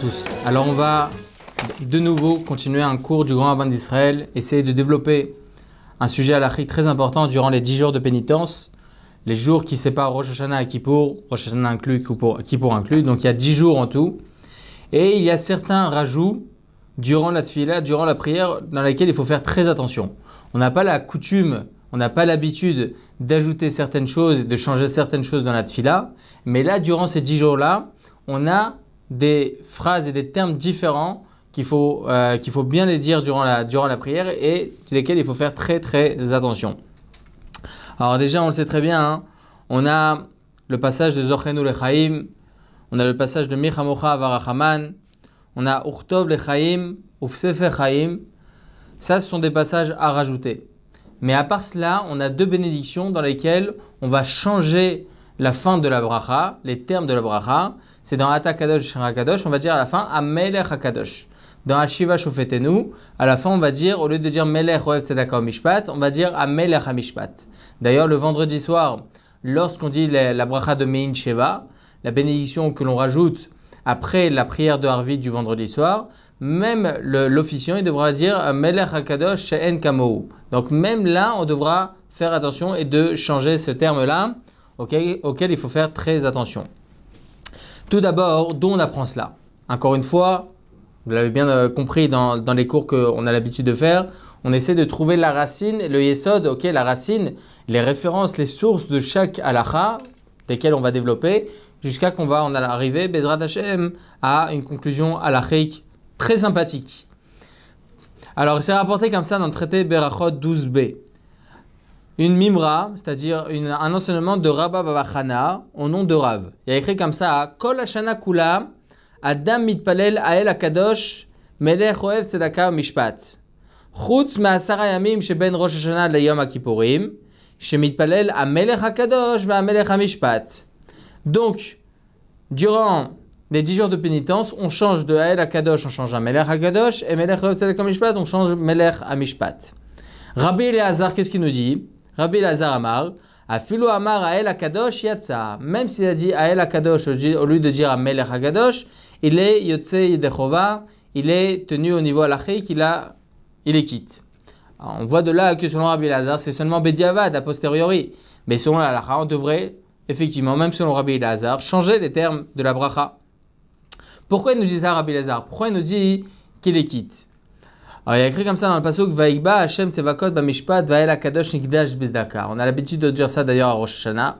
tous. Alors on va de nouveau continuer un cours du Grand Rabbin d'Israël, essayer de développer un sujet à l'Achri très important durant les 10 jours de pénitence, les jours qui séparent Rosh Hashanah et Kippour, Rosh Hashanah inclus, Kippour, inclus, donc il y a 10 jours en tout. Et il y a certains rajouts durant la tfila, durant la prière, dans laquelle il faut faire très attention. On n'a pas la coutume, on n'a pas l'habitude d'ajouter certaines choses et de changer certaines choses dans la tfila, mais là, durant ces dix jours-là, on a des phrases et des termes différents qu'il faut, euh, bien les dire durant la, prière et sur lesquels il faut faire très très attention. Alors déjà, on le sait très bien, hein, on a le passage de le chaim, on a le passage de Michamocha Avarachaman, on a Le Lechaim, Ufsefer Chaim. Ça, ce sont des passages à rajouter. Mais à part cela, on a deux bénédictions dans lesquelles on va changer la fin de la bracha, les termes de la bracha, c'est dans Atakadosh Kadosh, on va dire à la fin Amelech Hakadosh. Dans Ashiva Shofetenu, à la fin, on va dire, au lieu de dire Melech Oev on va dire Amelech Hamishpat. D'ailleurs, le vendredi soir, lorsqu'on dit la, bracha de Mein Sheva, la bénédiction que l'on rajoute après la prière de Harvit du vendredi soir, même l'officiant, il devra dire Melech Hakadosh She'en Kamou. Donc, même là, on devra faire attention et de changer ce terme-là, auquel il faut faire très attention. Tout d'abord, d'où on apprend cela Encore une fois, vous l'avez bien euh, compris dans, les cours qu'on a l'habitude de faire, on essaie de trouver la racine, le yesod, ok, la racine, les références, les sources de chaque halakha, desquelles on va développer, jusqu'à qu'on va en arriver, Bezrat Hashem, à une conclusion halakhique très sympathique. Alors, c'est rapporté comme ça dans le traité Berachot 12b une mimra, c'est-à-dire un enseignement de Rabba Babachana au nom de Rav. Il y a écrit comme ça Kol Hashana Kula, Adam Mitpalel Ael Akadosh, Melech Oev Tzedaka Mishpat. Chutz Maasara Yamim Sheben Rosh Hashana Le Yom Akipurim, Shemitpalel Amelech Akadosh Vamelech Amishpat. Donc, durant les 10 jours de pénitence, on change de Ael Akadosh, on change à Melech Akadosh, et Melech Oev Tzedaka Mishpat, on change Melech Amishpat. Rabbi Eleazar, qu'est-ce qu'il nous dit Rabbi Lazar Amar, filou Amar El Akadosh Yatsa. Même s'il a dit Ael Akadosh au lieu de dire Melech Akadosh, il est Yotse Yedechova, il est tenu au niveau à il, a, il est quitte. on voit de là que selon Rabbi Lazar, c'est seulement Bediavad a posteriori. Mais selon la on devrait, effectivement, même selon Rabbi Lazar, changer les termes de la bracha. Pourquoi nous dit ça, Rabbi Lazar Pourquoi nous dit qu'il est quitte alors il y a écrit comme ça dans le pasuk Va'ikba Hashem Tsevakot Bamishpat Vael ha-kadosh Nikdash Bizdaka. On a l'habitude de dire ça d'ailleurs à Rosh Hashanah.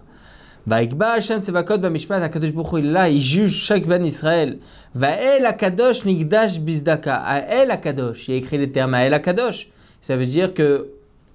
Va'ikba Hashem Tsevakot Bamishpat Akadosh Bukhu il juge chaque Ben Israël. Vael ha-kadosh Nikdash Bizdaka. Ael ha-kadosh. Il a écrit les termes Ael ha-kadosh. Ça veut dire que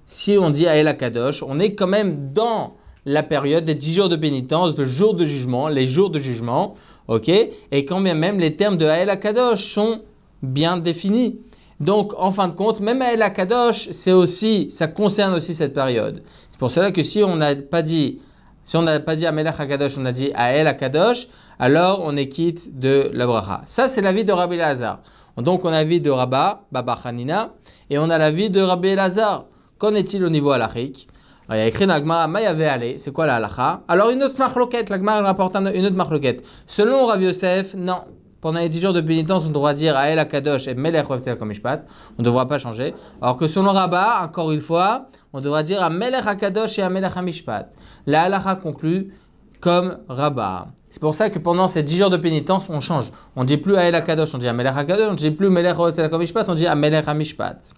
si on dit Ael ha-kadosh, on est quand même dans la période des 10 jours de pénitence, le jour de jugement, les jours de jugement, ok Et quand bien même les termes de Ael ha-kadosh sont bien définis. Donc, en fin de compte, même à El Akadosh, c'est aussi, ça concerne aussi cette période. C'est pour cela que si on n'a pas dit, si on n'a pas dit à Melach Akadosh, on a dit à El Akadosh, alors on est quitte de la Ça, c'est l'avis de Rabbi Lazar. Donc, on a l'avis de Rabba, Baba Hanina, et on a l'avis de Rabbi Lazar. Qu'en est-il au niveau halachique il y a écrit dans l'agmara, Mayavé c'est quoi la halacha Alors une autre la Gemara rapporte une autre marloquette. Selon Rabbi Yosef, non, pendant les 10 jours de pénitence, on devra dire El Akadosh et Melech Kamishpat. On ne devra pas changer. Alors que selon Rabat, encore une fois, on devra dire Melech Akadosh et Melech Hamishpat. La halacha conclut comme Rabat. C'est pour ça que pendant ces 10 jours de pénitence, on change. On ne dit plus El Akadosh, on dit Melech Akadosh, on ne dit plus Melech Kamishpat, on dit à Melech Hamishpat.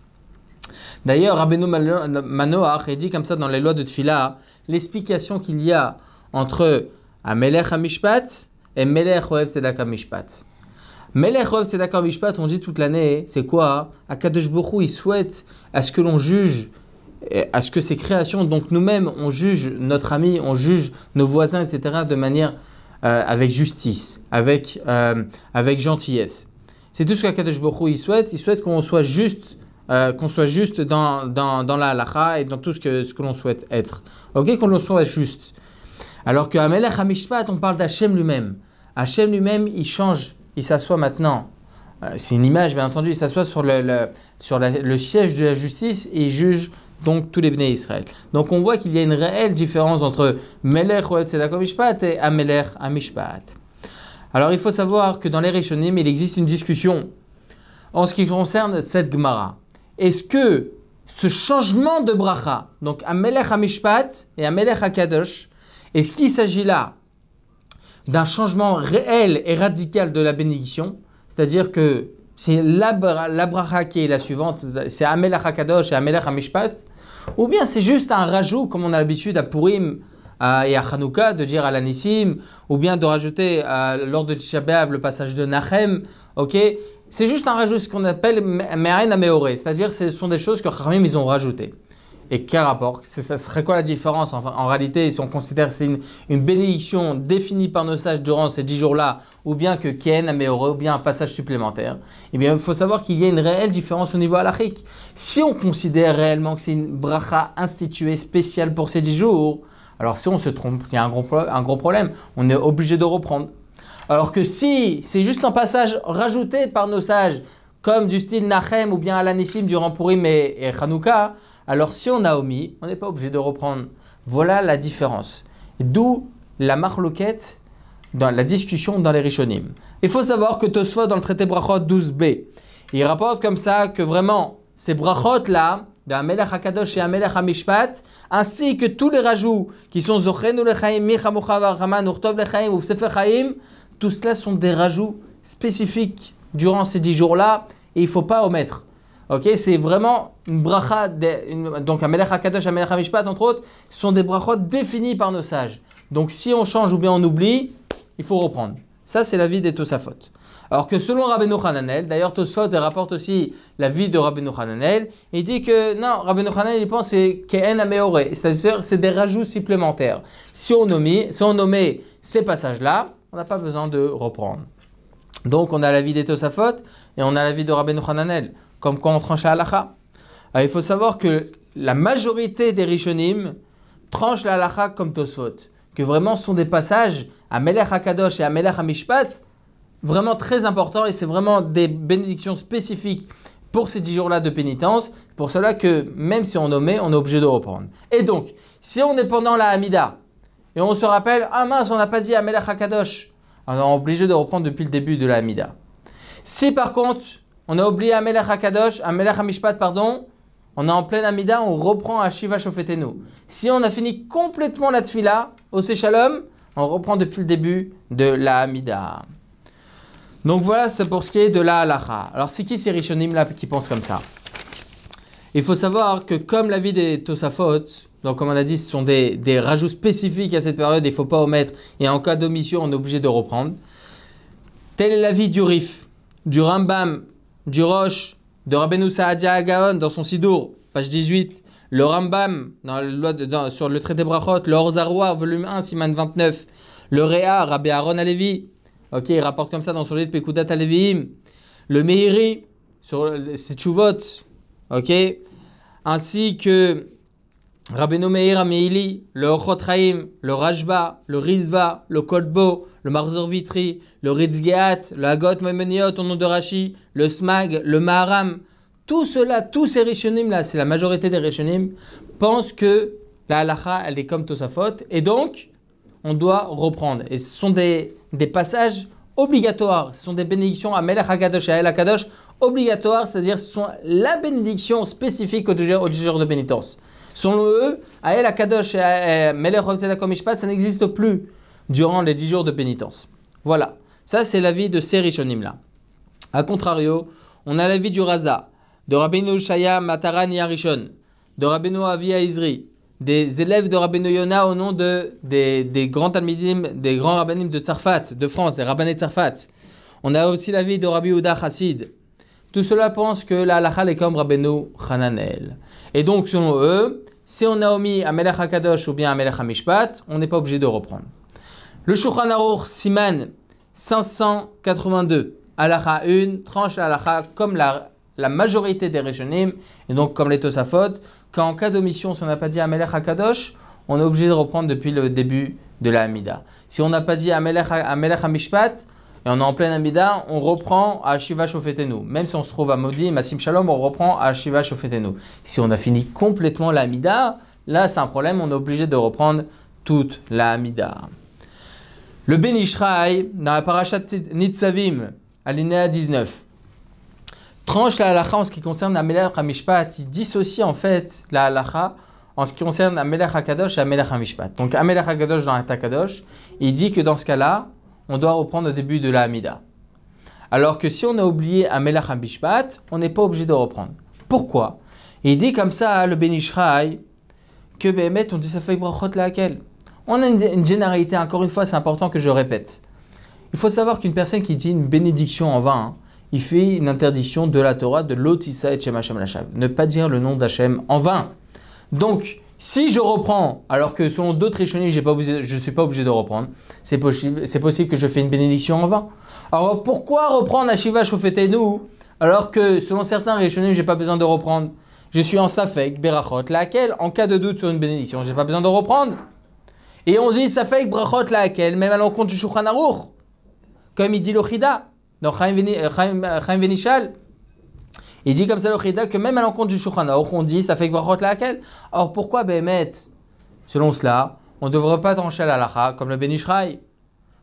D'ailleurs, Rabbeinu Manoach dit comme ça dans les lois de Tfila l'explication qu'il y a entre Amelech Hamishpat et Melech Oev Tzedaka Mishpat c'est d'accord Mishpat, on dit toute l'année, c'est quoi Akadosh il souhaite à ce que l'on juge, à ce que ses créations, donc nous-mêmes, on juge notre ami, on juge nos voisins, etc., de manière euh, avec justice, avec, euh, avec gentillesse. C'est tout ce qu'Akadosh il souhaite. Il souhaite qu'on soit juste. Euh, qu'on soit juste dans, dans, la halacha et dans tout ce que, ce que l'on souhaite être. Ok, qu'on le soit juste. Alors qu'à Melech HaMishpat, on parle d'Hachem lui-même. Hachem lui-même, il change il s'assoit maintenant, euh, c'est une image bien entendu, il s'assoit sur, le, sur le siège de la justice et il juge donc tous les béné Israël. Donc on voit qu'il y a une réelle différence entre Melech ou Mishpat et Amelech Amishpat. Alors il faut savoir que dans les Rishonim, il existe une discussion en ce qui concerne cette Gemara. Est-ce que ce changement de bracha, donc Amelech Mishpat et Amelech Akadosh, est-ce qu'il s'agit là d'un changement réel et radical de la bénédiction, c'est-à-dire que c'est la, la qui est la suivante, c'est Amelach HaKadosh et Amelach HaMishpat, ou bien c'est juste un rajout, comme on a l'habitude à Purim et à Hanouka, de dire à l'Anissim, ou bien de rajouter à, lors de Tisha le passage de Nachem, ok C'est juste un rajout, ce qu'on appelle Me'ain Améoré, c'est-à-dire ce sont des choses que Khamim ils ont rajoutées. Et quel rapport Ce serait quoi la différence En réalité, si on considère que c'est une, bénédiction définie par nos sages durant ces 10 jours-là, ou bien que Ken améliorerait ou bien un passage supplémentaire, eh bien, il faut savoir qu'il y a une réelle différence au niveau halachique. Si on considère réellement que c'est une bracha instituée spéciale pour ces 10 jours, alors si on se trompe, il y a un gros, problème. On est obligé de reprendre. Alors que si c'est juste un passage rajouté par nos sages, comme du style Nachem ou bien Alanissim durant Purim et, et Hanouka, alors si on a omis, on n'est pas obligé de reprendre. Voilà la différence. D'où la marloquette dans la discussion dans les Rishonim. Il faut savoir que Tosfot dans le traité Brachot 12b, il rapporte comme ça que vraiment ces Brachot là, d'un Melech HaKadosh et un HaMishpat, ainsi que tous les rajouts qui sont Zochenu Lechaim, Raman, Urtov Lechaim ou Sefer Chaim, tout cela sont des rajouts spécifiques durant ces dix jours-là et il ne faut pas omettre. Ok, c'est vraiment une bracha, donc un melech hakadosh, un melech hamishpat entre autres, sont des brachot définis par nos sages. Donc si on change ou bien on oublie, il faut reprendre. Ça c'est la vie des Tosafot. Alors que selon Rabbeinu Hananel, d'ailleurs Tosafot rapporte aussi la vie de Rabbeinu Hananel, il dit que non, Rabbeinu Hananel il pense c'est un c'est-à-dire c'est des rajouts supplémentaires. Si on, nommait, si on ces passages-là, on n'a pas besoin de reprendre. Donc on a la vie des Tosafot et on a la vie de Rabbeinu Hananel comme quoi on tranche la halakha. Euh, il faut savoir que la majorité des rishonim tranchent la halakha comme Tosfot, que vraiment ce sont des passages à Melech HaKadosh et à Melech HaMishpat vraiment très importants et c'est vraiment des bénédictions spécifiques pour ces dix jours-là de pénitence. Pour cela que même si on omet, on est obligé de reprendre. Et donc, si on est pendant la Hamida et on se rappelle, ah mince, on n'a pas dit à Melech HaKadosh, on est obligé de reprendre depuis le début de la Hamida. Si par contre, on a oublié Amelech HaKadosh, Amelech HaMishpat, pardon. On est en pleine Amida, on reprend à Shiva Shofetenu. Si on a fini complètement la Tfila, au séchalom on reprend depuis le début de la Amida. Donc voilà, c'est pour ce qui est de la halacha. Alors c'est qui ces rishonim là qui pensent comme ça Il faut savoir que comme la vie des Tosafot, donc comme on a dit, ce sont des, des rajouts spécifiques à cette période, il ne faut pas omettre, et en cas d'omission, on est obligé de reprendre. Tel est l'avis du Rif, du Rambam du Roche, de Rabbeinu Saadia Agaon dans son Sidour, page 18, le Rambam dans sur le traité Brachot, le Orzaroir, volume 1, Siman 29, le Réa, Rabbi Aaron Alevi, ok, il rapporte comme ça dans son livre Pekudat Aleviim, le Meiri, sur ses ok, ainsi que Rabbeinu Meir Ameili, le Ochotraim, le Rajba, le Rizva, le Kolbo, le Marzorvitri le Ritzgeat, le Hagot Maimoniot au nom de Rashi, le Smag, le Maharam, tout cela, tous ces Rishonim là, c'est la majorité des Rishonim, pensent que la halacha, elle est comme faute, et donc on doit reprendre. Et ce sont des, passages obligatoires, ce sont des bénédictions à Melech HaKadosh et à El HaKadosh obligatoires, c'est-à-dire ce sont la bénédiction spécifique aux au jours de pénitence. Selon eux, à El HaKadosh et à Melech HaKadosh ça n'existe plus durant les 10 jours de pénitence. Voilà. Ça, c'est l'avis de ces rishonim-là. A contrario, on a l'avis du Raza, de Rabbeinu Shaya Mataran Yarishon, de Rabbeinu Avia Izri, des élèves de Rabbeinu Yona au nom de, des, grands des grands rabbinim de Tsarfat, de France, des rabbinés de Tsarfat. On a aussi l'avis de Rabbi Uda Chassid. Tout cela pense que la halakha est comme Rabbeinu Hananel. Et donc, selon eux, si on a omis Amelech HaKadosh ou bien Amelech HaMishpat, on n'est pas obligé de reprendre. Le Shulchan Siman 582. Alaha 1, tranche alaha comme la, majorité des régimes, et donc comme les Tosafot, qu'en cas d'omission, si on n'a pas dit à Kadosh on est obligé de reprendre depuis le début de la Hamida. Si on n'a pas dit Amelech HaMishpat, et on est en pleine Amida, on reprend à Shiva Shofetenu. Même si on se trouve à Maudit, Massim Shalom, on reprend à Shiva Shofetenu. Si on a fini complètement la là c'est un problème, on est obligé de reprendre toute la Amida. Le Benishraï, dans la parachat Nitzavim, alinéa 19, tranche la halacha en ce qui concerne la Hamishpat. Il dissocie en fait la halacha en ce qui concerne la Hakadosh et la Hamishpat. Donc, la Hakadosh dans la Takadosh, il dit que dans ce cas-là, on doit reprendre au début de la Hamida. Alors que si on a oublié Amelach Hamishpat, on n'est pas obligé de reprendre. Pourquoi Il dit comme ça, le Benishraï, que Béhémet, ben, on dit ça fait brachot laquelle on a une, généralité, encore une fois, c'est important que je répète. Il faut savoir qu'une personne qui dit une bénédiction en vain, il fait une interdiction de la Torah de l'Otissa et de Shem Hashem Ne pas dire le nom d'Hachem en vain. Donc, si je reprends, alors que selon d'autres rishonim, je ne suis pas obligé de reprendre, c'est possible, possible, que je fais une bénédiction en vain. Alors, pourquoi reprendre Shiva Shofetenu alors que selon certains rishonim, je n'ai pas besoin de reprendre Je suis en Safek, Berachot, laquelle, en cas de doute sur une bénédiction, je n'ai pas besoin de reprendre. Et on dit, ça fait brachot akel, même à l'encontre du Shouchan Aruch. Comme il dit l'Ochida, Chida, dans Chaim Vénichal. Euh, euh, il dit comme ça l'ochida que même à l'encontre du Shouchan Aruch, on dit, ça fait brachot akel. Alors pourquoi ben, met Selon cela, on ne devrait pas trancher à lacha comme le Benishraï,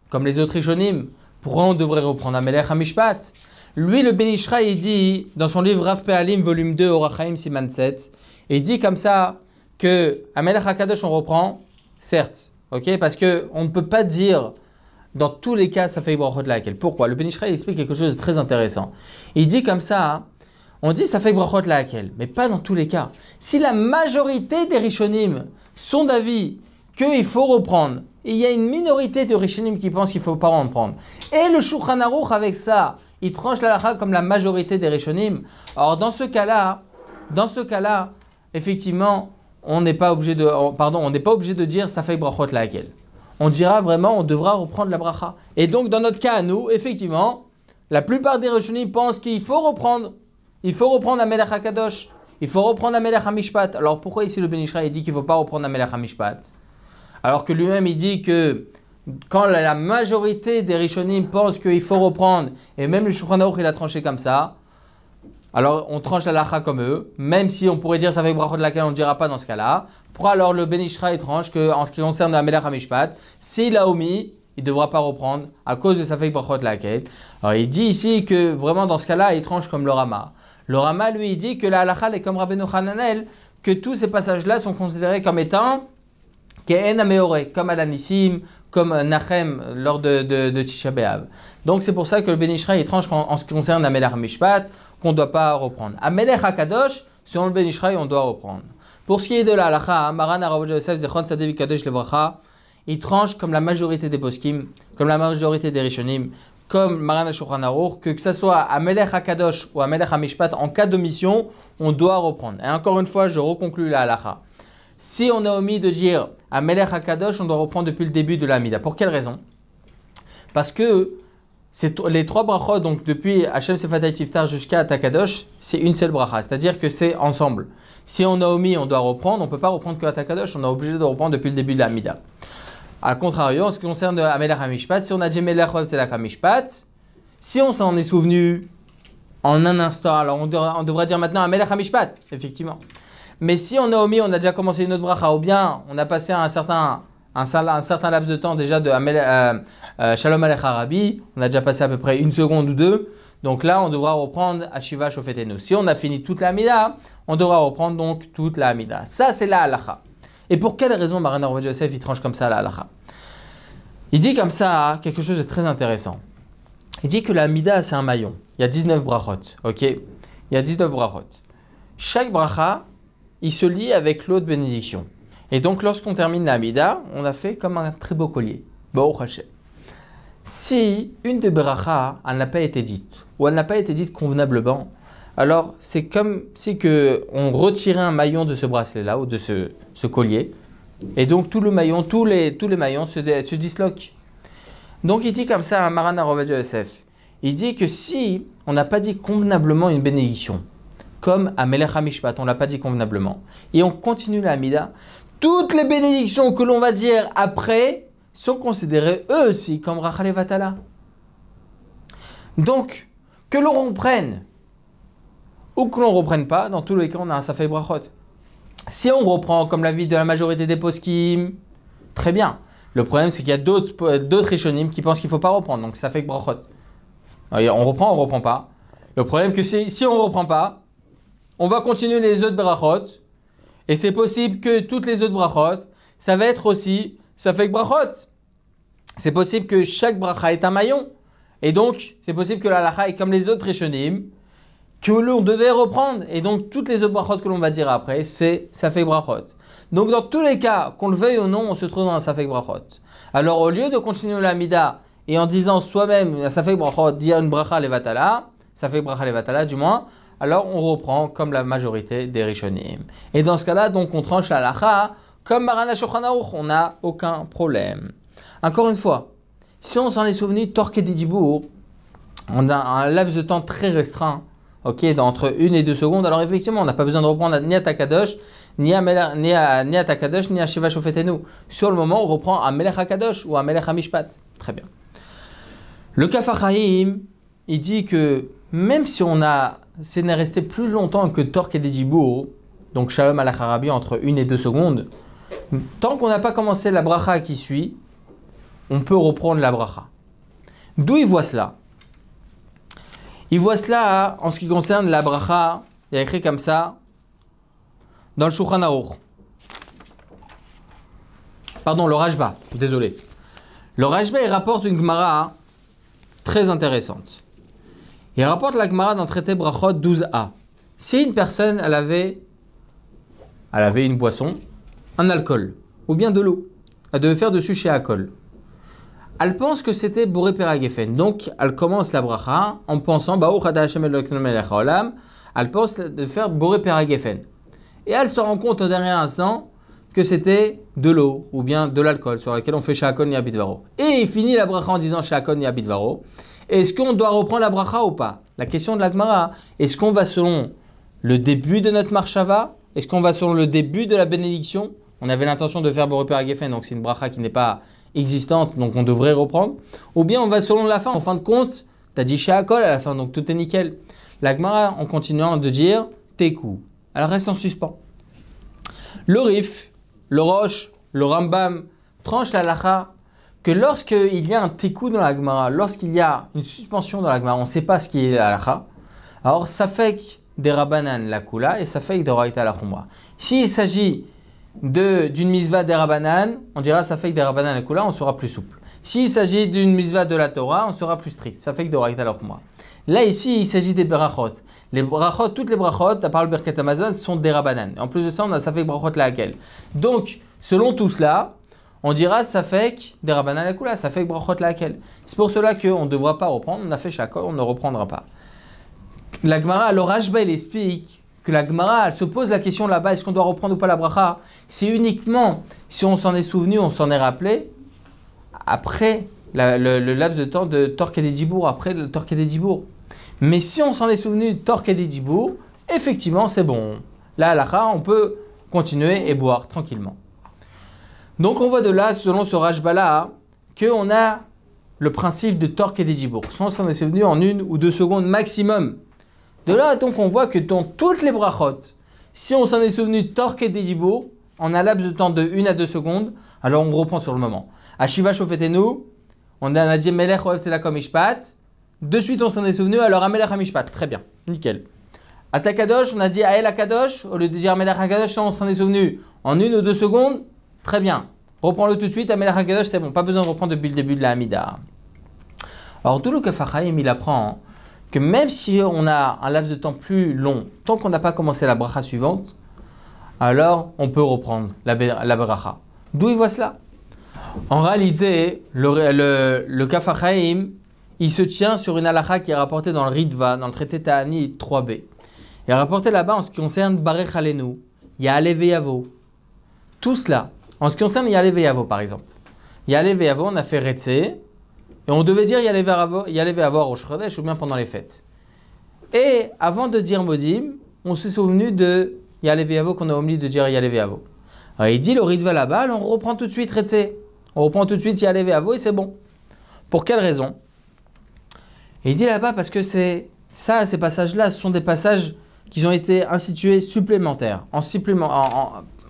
comme les autres Ishonim. Pourquoi on devrait reprendre Amelech Hamishpat Lui, le Benishraï, il dit dans son livre Rav Pealim, volume 2, Orachaim Siman 7, il dit comme ça que Amelech HaKadosh, on reprend, certes, Ok Parce qu'on ne peut pas dire dans tous les cas, ça fait brachot laquelle. Pourquoi Le Benishra explique quelque chose de très intéressant. Il dit comme ça, on dit ça fait brachot laquelle, mais pas dans tous les cas. Si la majorité des rishonim sont d'avis qu'il faut reprendre, et il y a une minorité de rishonim qui pensent qu'il ne faut pas en prendre, et le aruch avec ça, il tranche la lacha comme la majorité des rishonim. alors dans ce cas-là, dans ce cas-là, effectivement, on n'est pas obligé de, pardon, on n'est pas obligé de dire Safek Brachot laquelle. On dira vraiment, on devra reprendre la bracha. Et donc, dans notre cas à nous, effectivement, la plupart des Rishonim pensent qu'il faut reprendre. Il faut reprendre la kadosh. Il faut reprendre la Hamishpat. Alors pourquoi ici le Benishra il dit qu'il ne faut pas reprendre la Hamishpat Alors que lui-même il dit que quand la majorité des Rishonim pensent qu'il faut reprendre, et même le Shulchan il a tranché comme ça, alors on tranche la lacha comme eux, même si on pourrait dire ça avec brachot on ne dira pas dans ce cas-là. Pour alors le est ben étrange que en ce qui concerne la melech s'il a omis, il ne devra pas reprendre à cause de sa feuille brachot laquelle. Alors il dit ici que vraiment dans ce cas-là, il tranche comme le Rama. Le Rama lui il dit que la est comme Rabbeinu Hananel, que tous ces passages-là sont considérés comme étant Ke'en ame'oré, comme Alanissim, comme Nachem lors de, de, de Donc c'est pour ça que le Benishra est étrange en, ce qui concerne la Melach qu'on ne doit pas reprendre. À Melech HaKadosh, selon le Ben Israël, on doit reprendre. Pour ce qui est de la Maran Yosef Zechon Sadevi Kadosh Levracha, il tranche comme la majorité des poskim, comme la majorité des rishonim, comme Maran Ashurhan que que ce soit à Melech HaKadosh ou à Melech HaMishpat, en cas d'omission, on doit reprendre. Et encore une fois, je reconclue la Si on a omis de dire à Melech HaKadosh, on doit reprendre depuis le début de l'Amida. Pour quelle raison Parce que les trois brachot, donc depuis Hachem Sefatay Tiftar jusqu'à Takadosh, c'est une seule bracha, c'est-à-dire que c'est ensemble. Si on a omis, on doit reprendre, on ne peut pas reprendre que on est obligé de reprendre depuis le début de la Mida. A contrario, en ce qui concerne Amelach Hamishpat, si on a dit c'est la Hamishpat, si on s'en est souvenu en un instant, alors on, devrait dire maintenant Amelach Hamishpat, effectivement. Mais si on a omis, on a déjà commencé une autre bracha, ou bien on a passé à un certain un, certain laps de temps déjà de euh, euh, Shalom Alech Arabi. On a déjà passé à peu près une seconde ou deux. Donc là, on devra reprendre Ashiva Shofetenu. Si on a fini toute la on devra reprendre donc toute la Ça, c'est la halacha. Et pour quelle raison Maren Joseph il tranche comme ça la halacha Il dit comme ça quelque chose de très intéressant. Il dit que la c'est un maillon. Il y a 19 brachot. Ok Il y a 19 brachot. Chaque bracha, il se lie avec l'autre bénédiction. Et donc, lorsqu'on termine la on a fait comme un très beau collier. Si une de Beracha, n'a pas été dite, ou elle n'a pas été dite convenablement, alors c'est comme si que on retirait un maillon de ce bracelet-là, ou de ce, collier, et donc tout le maillon, tous les, maillons se, disloquent. Donc il dit comme ça à Marana Rovadu SF, il dit que si on n'a pas dit convenablement une bénédiction, comme à Melech Hamishpat, on ne l'a pas dit convenablement, et on continue la Hamida, toutes les bénédictions que l'on va dire après sont considérées eux aussi comme Rachel Vatala. Donc, que l'on reprenne ou que l'on ne reprenne pas, dans tous les cas, on a un Safai brachot. Si on reprend comme l'avis de la majorité des poskim, très bien. Le problème, c'est qu'il y a d'autres échonymes qui pensent qu'il ne faut pas reprendre, donc ça fait brachot. Ah, on reprend, on ne reprend pas. Le problème, que si on ne reprend pas, on va continuer les autres brachot et c'est possible que toutes les autres brachot, ça va être aussi, ça fait brachot. C'est possible que chaque bracha est un maillon. Et donc, c'est possible que la lacha est comme les autres rishonim, que l'on devait reprendre. Et donc, toutes les autres brachot que l'on va dire après, c'est fait brachot. Donc, dans tous les cas, qu'on le veuille ou non, on se trouve dans un fait brachot. Alors, au lieu de continuer l'amida et en disant soi-même ça fait brachot, dire une bracha levatala, safek bracha levatala du moins, alors on reprend comme la majorité des Rishonim. Et dans ce cas-là, donc on tranche la lacha comme Marana on n'a aucun problème. Encore une fois, si on s'en est souvenu, Torque et on a un laps de temps très restreint, ok, entre une et deux secondes. Alors effectivement, on n'a pas besoin de reprendre ni à Takadosh, ni à, ni à, euh, ni ni à Shiva Shofetenu. Sur le moment, on reprend à Melech ou à Melech Très bien. Le Kafar il dit que même si on a c'est de rester plus longtemps que Torque et Dejibour, donc Shalom la Harabi entre une et deux secondes. Tant qu'on n'a pas commencé la bracha qui suit, on peut reprendre la bracha. D'où il voit cela Il voit cela en ce qui concerne la bracha, il y a écrit comme ça dans le Shulchan Pardon, le Rajba, désolé. Le Rajba, il rapporte une Gemara très intéressante. Il rapporte la camarade dans le traité Brachot 12a. Si une personne, elle avait, avait une boisson, un alcool, ou bien de l'eau, elle devait faire dessus chez Elle pense que c'était Boré Peragefen. Donc, elle commence la bracha en pensant Elle pense de faire Boré Peragefen. Et elle se rend compte au dernier instant que c'était de l'eau ou bien de l'alcool sur laquelle on fait Shakon Yabitvaro. Et il finit la bracha en disant Shakon Yabitvaro. Est-ce qu'on doit reprendre la bracha ou pas La question de la l'Agmara. Est-ce qu'on va selon le début de notre marchava Est-ce qu'on va selon le début de la bénédiction On avait l'intention de faire Borupé Geffen, donc c'est une bracha qui n'est pas existante, donc on devrait reprendre. Ou bien on va selon la fin. En fin de compte, tu as dit Sheakol à la fin, donc tout est nickel. La L'Agmara, en continuant de dire Teku. Elle reste en suspens. Le Rif, le Roche, le Rambam tranche la lacha que lorsqu'il y a un tékou dans la Gemara, lorsqu'il y a une suspension dans la Gemara, on ne sait pas ce qui est l'Akha, alors ça fait des rabanan la kula et ça fait que raita la khumra. S'il s'agit d'une misva des rabanan, on dira ça fait des rabanan la kula, on sera plus souple. S'il s'agit d'une misva de la Torah, on sera plus strict, ça fait des raita la khumra. Là ici, il s'agit des berachot. Les brachot, toutes les brachot, à part le berkat Amazon, sont des rabanan. En plus de ça, on a ça fait brachot la Donc, selon tout cela, on dira ça fait des la ça fait brachot laquelle. C'est pour cela qu'on ne devra pas reprendre, on a fait chaque on ne reprendra pas. La Gemara, alors Rajba, il explique que la Gemara, elle se pose la question là-bas, est-ce qu'on doit reprendre ou pas la bracha C'est uniquement si on s'en est souvenu, on s'en est rappelé, après le, laps de temps de Torque et après le Torque et Mais si on s'en est souvenu de Torque effectivement, c'est bon. Là, à on peut continuer et boire tranquillement. Donc on voit de là, selon ce Rajbala, qu'on a le principe de torque et Si on s'en est souvenu en une ou deux secondes maximum. De là, donc, on voit que dans toutes les brachot, si on s'en est souvenu torque et dédibour, en a laps de temps de 1 à 2 secondes, alors on reprend sur le moment. À Shiva nous on a dit Melech Oev De suite, on s'en est souvenu, alors Amelech Très bien, nickel. À Takadosh, on a dit Ael Akadosh. Au lieu de dire Amelech Akadosh, on s'en est souvenu en une ou deux secondes. Très bien. Reprends-le tout de suite. Amel Hakadosh, c'est bon. Pas besoin de reprendre depuis le début de la Hamida. Alors, d'où le kafachayim, il apprend que même si on a un laps de temps plus long, tant qu'on n'a pas commencé la bracha suivante, alors on peut reprendre la, bracha. D'où il voit cela En réalité, le, le, il se tient sur une halakha qui est rapportée dans le Ritva, dans le traité Ta'ani 3b. est rapporté là-bas en ce qui concerne Barech Alenu, il y a Tout cela, en ce qui concerne yale Veyavo, par exemple. yale Veyavo, on a fait Retse, et on devait dire yale Veyavo au Shredesh ou bien pendant les fêtes. Et avant de dire Modim, on s'est souvenu de à Veyavo qu'on a oublié de dire yale à Alors il dit le va là-bas, on reprend tout de suite Retse. On reprend tout de suite à et et c'est bon. Pour quelle raison Il dit là-bas parce que c'est ça, ces passages-là, ce sont des passages qui ont été institués supplémentaires, en supplément,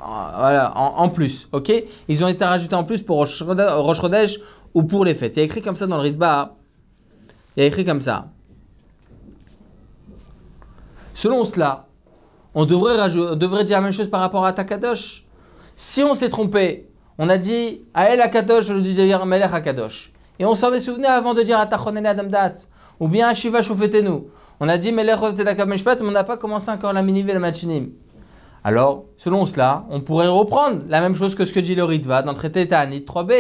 ah, voilà, en, plus, ok Ils ont été rajoutés en plus pour Rosh ou pour les fêtes. Il y a écrit comme ça dans le Ritba. Il y a écrit comme ça. Selon cela, on devrait, devrait dire la même chose par rapport à Takadosh. Si on s'est trompé, on a dit à El Akadosh, au lieu dire Melech Et on s'en est souvenu avant de dire Atachonene Adamdat. Ou bien Shiva nous On a dit Melech mais on n'a pas commencé encore la mini le la machinim. Alors, selon cela, on pourrait reprendre la même chose que ce que dit le Ritva dans le traité 3b.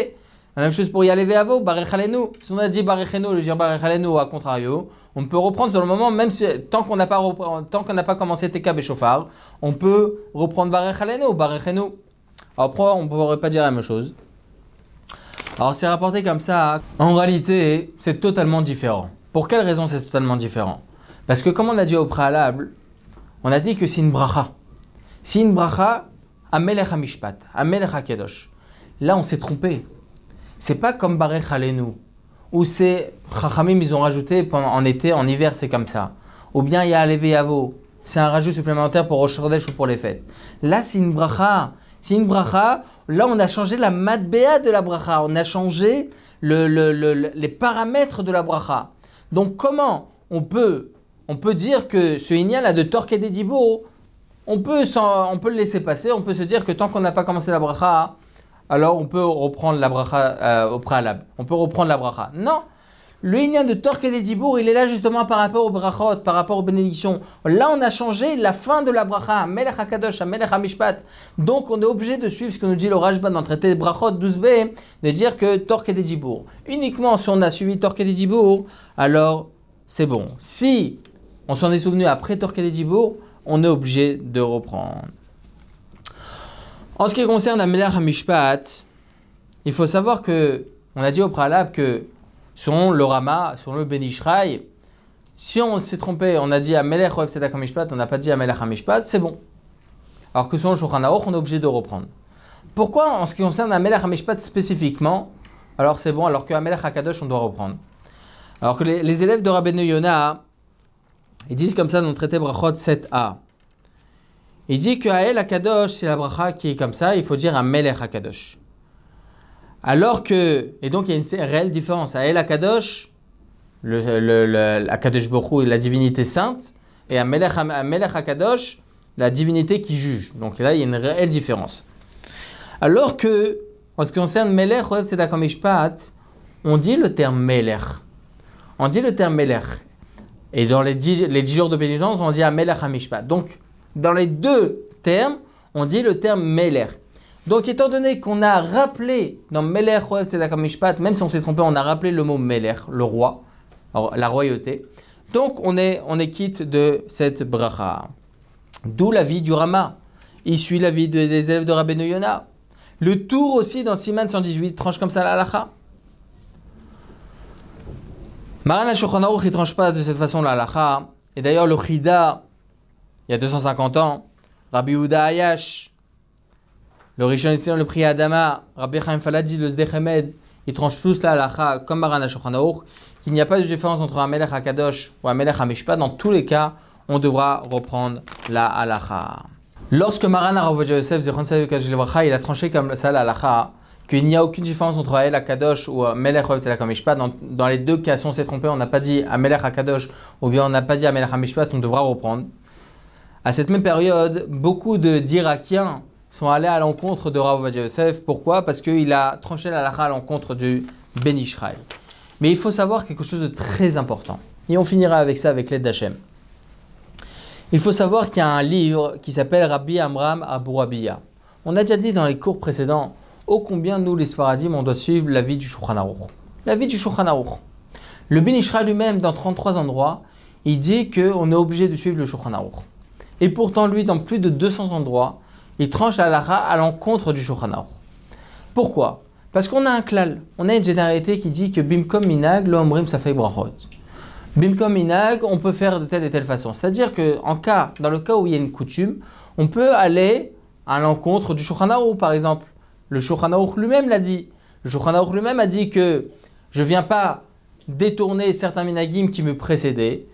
La même chose pour aller Avo, Barechalenu. Si on a dit Barechalenu, le dire Barechalenu, à contrario, on peut reprendre sur le moment, même si, tant qu'on n'a pas, tant pas commencé TK Béchofar, on peut reprendre Barechalenu, Barechenu. Alors, on ne pourrait pas dire la même chose Alors, c'est rapporté comme ça. En réalité, c'est totalement différent. Pour quelle raison c'est totalement différent Parce que, comme on a dit au préalable, on a dit que c'est une bracha. Si une bracha, Amelech Hamishpat, là on s'est trompé. C'est pas comme Barech Alenu, ou c'est Chachamim, ils ont rajouté pendant, en été, en hiver, c'est comme ça. Ou bien il y a yavo ». c'est un rajout supplémentaire pour Rosh ou pour les fêtes. Là, c'est une bracha. C'est une bracha. Là, on a changé la matbea » de la bracha. On a changé les paramètres de la bracha. Donc, comment on peut, on peut dire que ce Ignal a de torque et on peut, on peut le laisser passer, on peut se dire que tant qu'on n'a pas commencé la bracha, alors on peut reprendre la bracha euh, au préalable. On peut reprendre la bracha. Non le hymne de Torque et Dibourg, il est là justement par rapport aux brachot, par rapport aux bénédictions. Là, on a changé la fin de la bracha, Melech HaKadosh, Melech HaMishpat. Donc, on est obligé de suivre ce que nous dit le Rajban dans le traité de brachot 12b, de dire que Torque et Dibourg. Uniquement si on a suivi Torque et Dibourg, alors c'est bon. Si on s'en est souvenu après Torque et Dibourg, on est obligé de reprendre. En ce qui concerne la il faut savoir que, on a dit au préalable que, selon le Rama, selon le Benishraï, si on s'est trompé, on a dit à Mishpat, on n'a pas dit à Mishpat, c'est bon. Alors que selon le Shulchan on est obligé de reprendre. Pourquoi, en ce qui concerne la spécifiquement, alors c'est bon, alors que Amelar Hakadosh, on doit reprendre Alors que les, élèves de Rabbeinu Yonah, ils disent comme ça dans le traité Brachot 7a. Il dit que El Akadosh, c'est la bracha qui est comme ça, il faut dire à Melech Akadosh. Alors que, et donc il y a une réelle différence, à El Akadosh, le, le, le Akadosh la divinité sainte, et à à Akadosh, la divinité qui juge. Donc là, il y a une réelle différence. Alors que, en ce qui concerne Melech, on dit le terme Melech. On dit le terme Melech. Et dans les dix, jours de jours on dit Amelech Hamishpat. Donc, dans les deux termes, on dit le terme Melech. Donc, étant donné qu'on a rappelé dans Melech même si on s'est trompé, on a rappelé le mot Melech, le roi, la royauté. Donc, on est, on est quitte de cette bracha. D'où la vie du Rama. Il suit la vie des élèves de Rabbeinu Yonah. Le tour aussi dans Siman 118 tranche comme ça la Maran il ne tranche pas de cette façon la halakha, Et d'ailleurs, le Chida, il y a 250 ans, Rabbi Houda Ayash, le Rishon Islam, le Prix Adama, Rabbi Chaim Faladi le Zdechemed, ils tranchent tous la comme Maran qu'il n'y a pas de différence entre un Melech ou un Melech Dans tous les cas, on devra reprendre la halacha. Lorsque Maran Arav Yosef, il a tranché comme ça la qu'il n'y a aucune différence entre Ael Akadosh ou euh, Melech Oev Dans, dans les deux cas, si on s'est trompé, on n'a pas dit à Melech Akadosh ou bien on n'a pas dit à Melech on devra reprendre. À cette même période, beaucoup de d'Irakiens sont allés à l'encontre de Rav Ovadia Yosef. Pourquoi Parce qu'il a tranché la à l'encontre du Benishraï. Mais il faut savoir quelque chose de très important. Et on finira avec ça avec l'aide d'Hachem. Il faut savoir qu'il y a un livre qui s'appelle Rabbi Amram Abu On a déjà dit dans les cours précédents ô combien nous les Sfaradim on doit suivre la vie du Shulchan La vie du Shulchan Le Binishra lui-même dans 33 endroits, il dit qu'on est obligé de suivre le Shulchan Et pourtant lui dans plus de 200 endroits, il tranche la Lara à l'encontre du Shulchan Pourquoi Parce qu'on a un klal, on a une généralité qui dit que bimkom minag l'omrim safay safei brachot. Bimkom minag, on peut faire de telle et telle façon. C'est-à-dire que en cas, dans le cas où il y a une coutume, on peut aller à l'encontre du Shulchan par exemple le Shulchan lui-même l'a dit. Le lui-même a dit que je ne viens pas détourner certains minagim qui me précédaient.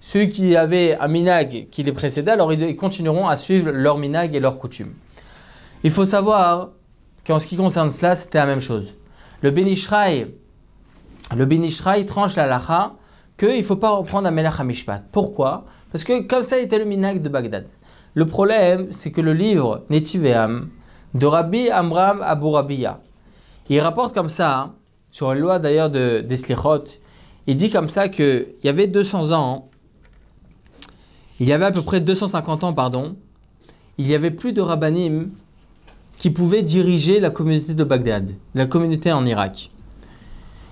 Ceux qui avaient un minag qui les précédait, alors ils continueront à suivre leur minag et leurs coutumes. Il faut savoir qu'en ce qui concerne cela, c'était la même chose. Le Benishraï, le tranche la lacha qu'il ne faut pas reprendre à Melach Pourquoi Parce que comme ça était le minag de Bagdad. Le problème, c'est que le livre Netiveham, de Rabbi Amram Abu Rabia. Il rapporte comme ça, hein, sur la loi d'ailleurs de, des il dit comme ça qu'il y avait 200 ans, il y avait à peu près 250 ans, pardon, il y avait plus de rabbanim qui pouvaient diriger la communauté de Bagdad, la communauté en Irak.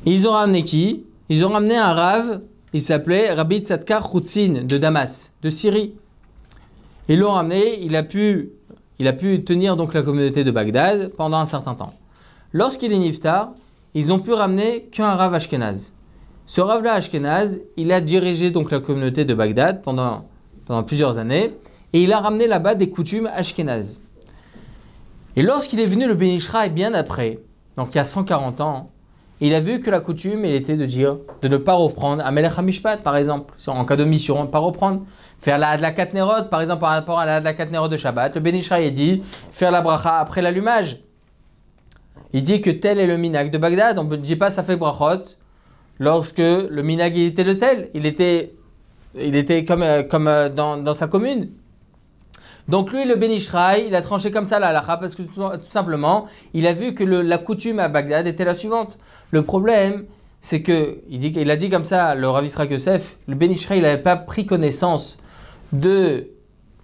Et ils ont ramené qui Ils ont ramené un rave, il s'appelait Rabbi Tzadkar Khoutsin de Damas, de Syrie. Ils l'ont ramené, il a pu il a pu tenir donc la communauté de Bagdad pendant un certain temps. Lorsqu'il est niftar, ils ont pu ramener qu'un Rav Ashkenaz. Ce Rav-là Ashkenaz, il a dirigé donc la communauté de Bagdad pendant, plusieurs années et il a ramené là-bas des coutumes Ashkenaz. Et lorsqu'il est venu le Benishra et bien après, donc il y a 140 ans, il a vu que la coutume, il était de dire, de ne pas reprendre à Melech Hamishpat, par exemple, en cas de mission, ne pas reprendre. Faire la la Katnerot, par exemple, par rapport à la la Katnerot de Shabbat, le Benishraï dit faire la bracha après l'allumage. Il dit que tel est le minag de Bagdad. On ne dit pas ça fait brachot lorsque le minag il était de tel. Il était, il était comme, euh, comme euh, dans, dans sa commune. Donc lui, le Benishraï, il a tranché comme ça la halakha parce que tout, simplement, il a vu que la coutume à Bagdad était la suivante. Le problème, c'est que, il, a dit comme ça, le Ravisra Yosef, le Benishra, il n'avait pas pris connaissance de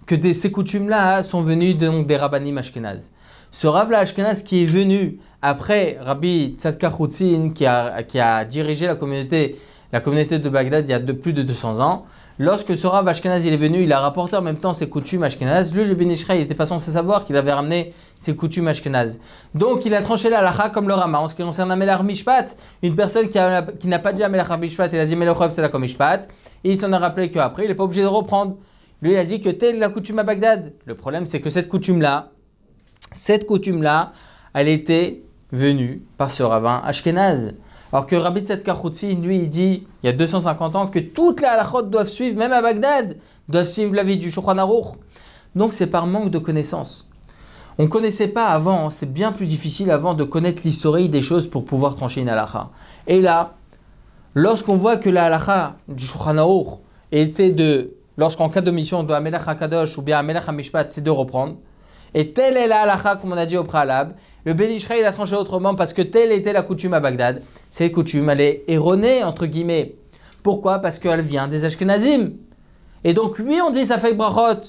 que ces coutumes-là sont venues donc des Rabbanim Ashkenaz. Ce rav Ashkenaz qui est venu après Rabbi Tzadkar Houtzin qui a, dirigé la communauté, la communauté de Bagdad il y a plus de 200 ans, Lorsque ce Rav Ashkenaz il est venu, il a rapporté en même temps ses coutumes Ashkenaz. Lui, le Benishra, il n'était pas censé savoir qu'il avait ramené ses coutumes Ashkenaz. Donc, il a tranché la comme le Rama. En ce qui concerne Amelar Mishpat, une personne qui, n'a pas dit Amelar Mishpat, il a dit Melach c'est la comme Et il s'en a rappelé qu'après, il n'est pas obligé de reprendre. Lui, il a dit que telle la coutume à Bagdad. Le problème, c'est que cette coutume-là, cette coutume-là, elle était venue par ce rabbin Ashkenaz. Alors que Rabbi Tzedkar lui, il dit, il y a 250 ans, que toutes les halakhot doivent suivre, même à Bagdad, doivent suivre la vie du Shouchan Donc c'est par manque de connaissances. On ne connaissait pas avant, hein, c'est bien plus difficile avant de connaître l'historique des choses pour pouvoir trancher une halakha. Et là, lorsqu'on voit que la halakha du Shouchan était de, lorsqu'en cas mission, on doit Amelach HaKadosh ou bien Amelach mishpat, c'est de reprendre. Et telle est la halakha, comme on a dit au préalable, le Béni Israël a tranché autrement parce que telle était la coutume à Bagdad. Cette coutume, elle est erronée, entre guillemets. Pourquoi Parce qu'elle vient des Ashkenazim. Et donc, lui, on dit ça fait brachot.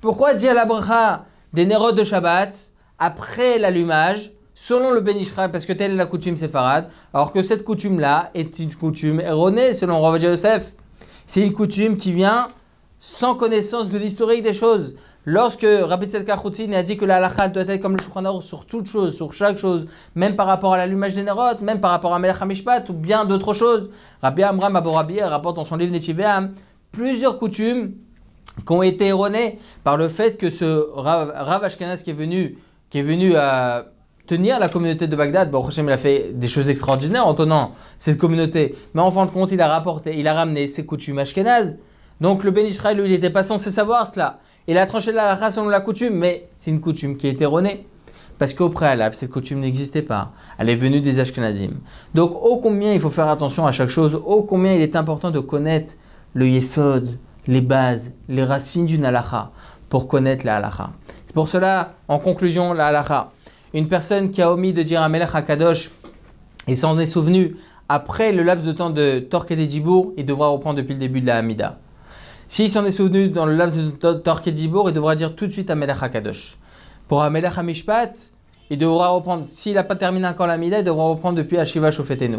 Pourquoi dire la bracha des Nérodes de Shabbat après l'allumage, selon le Béni parce que telle est la coutume séfarade, alors que cette coutume-là est une coutume erronée, selon Rav Joseph. C'est une coutume qui vient sans connaissance de l'historique des choses. Lorsque Rabbi Tzedka a dit que la halakha doit être comme le Shulchan sur toute chose, sur chaque chose, même par rapport à l'allumage des même par rapport à Melech HaMishpat ou bien d'autres choses, Rabbi Amram Aborabi rapporte dans son livre Nechiveam plusieurs coutumes qui ont été erronées par le fait que ce Rav, Ashkenaz qui est venu, qui est venu à euh, tenir la communauté de Bagdad, bon, Hashem il a fait des choses extraordinaires en tenant cette communauté, mais en fin de compte, il a rapporté, il a ramené ses coutumes Ashkenaz. Donc le Ben Israël, il n'était pas censé savoir cela. Il a tranché la halakha selon la coutume, mais c'est une coutume qui est erronée. Parce qu'au préalable, cette coutume n'existait pas. Elle est venue des Ashkenazim. Donc, ô combien il faut faire attention à chaque chose, ô combien il est important de connaître le yesod, les bases, les racines d'une halakha pour connaître la halakha. C'est pour cela, en conclusion, la halakha. Une personne qui a omis de dire à Melech ha-kadosh, et s'en est souvenu après le laps de temps de Torque et des Dibour, il devra reprendre depuis le début de la Hamida. S'il s'en est souvenu dans le laps de Torquedibor, il devra dire tout de suite à HaKadosh. Pour Amelech HaMishpat, il devra reprendre, s'il n'a pas terminé encore l'Amida, il devra reprendre depuis Ashiva Shofetenu.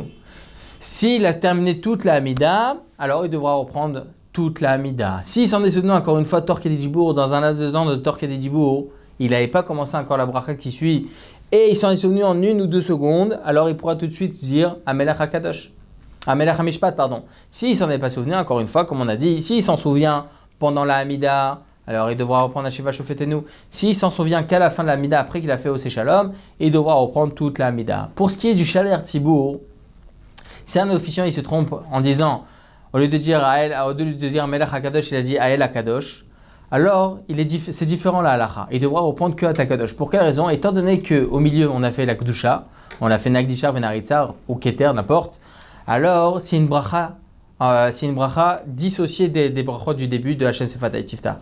S'il a terminé toute l'Amida, alors il devra reprendre toute l'Amida. S'il s'en est souvenu encore une fois Torquedibor, dans un laps de temps de il n'avait pas commencé encore la bracha qui suit, et il s'en est souvenu en une ou deux secondes, alors il pourra tout de suite dire Amelech HaKadosh. Ah, Melech Hamishpat, pardon. S'il s'en est pas souvenu, encore une fois, comme on a dit, s'il s'en souvient pendant la Hamida, alors il devra reprendre Shiva Shofetenu. S'il s'en souvient qu'à la fin de la Hamida, après qu'il a fait au Shalom, il devra reprendre toute la Hamida. Pour ce qui est du Shaler Tibour, si un officiant il se trompe en disant, au lieu de dire à au lieu de dire Melech Hakadosh, il a dit à Hakadosh, alors c'est différent là, Lara Il devra reprendre que Kadosh. Pour quelle raison Étant donné qu'au milieu on a fait la Kudusha, on a fait Nagdishar, Venaritsar ou Keter, n'importe, alors c'est une bracha, euh, c'est une bracha dissociée des, des brachot du début de Hachem Sefata et Tiftar.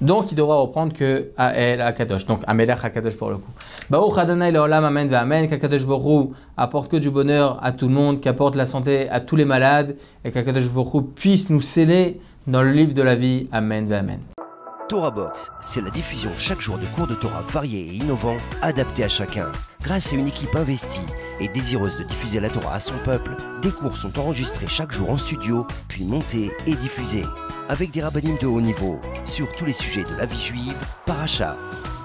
Donc il devra reprendre que à Akadosh, donc à Akadosh pour le coup. Baruch Adonai l'Olam, Amen Ve'amen, qu'Akadosh Baruch apporte que du bonheur à tout le monde, qu'apporte la santé à tous les malades, et qu'Akadosh Baruch puisse nous sceller dans le livre de la vie. Amen Amen. Torah Box, c'est la diffusion chaque jour de cours de Torah variés et innovants, adaptés à chacun. Grâce à une équipe investie et désireuse de diffuser la Torah à son peuple, des cours sont enregistrés chaque jour en studio, puis montés et diffusés. Avec des rabbinimes de haut niveau, sur tous les sujets de la vie juive, parachat,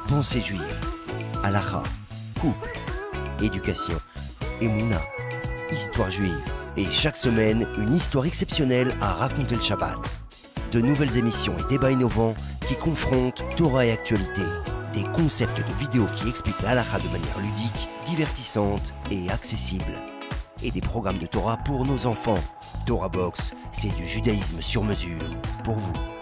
pensée juive, halakha, couple, éducation, émouna, histoire juive. Et chaque semaine, une histoire exceptionnelle à raconter le Shabbat de nouvelles émissions et débats innovants qui confrontent Torah et actualité. Des concepts de vidéos qui expliquent l'alaha de manière ludique, divertissante et accessible. Et des programmes de Torah pour nos enfants. Torah Box, c'est du judaïsme sur mesure pour vous.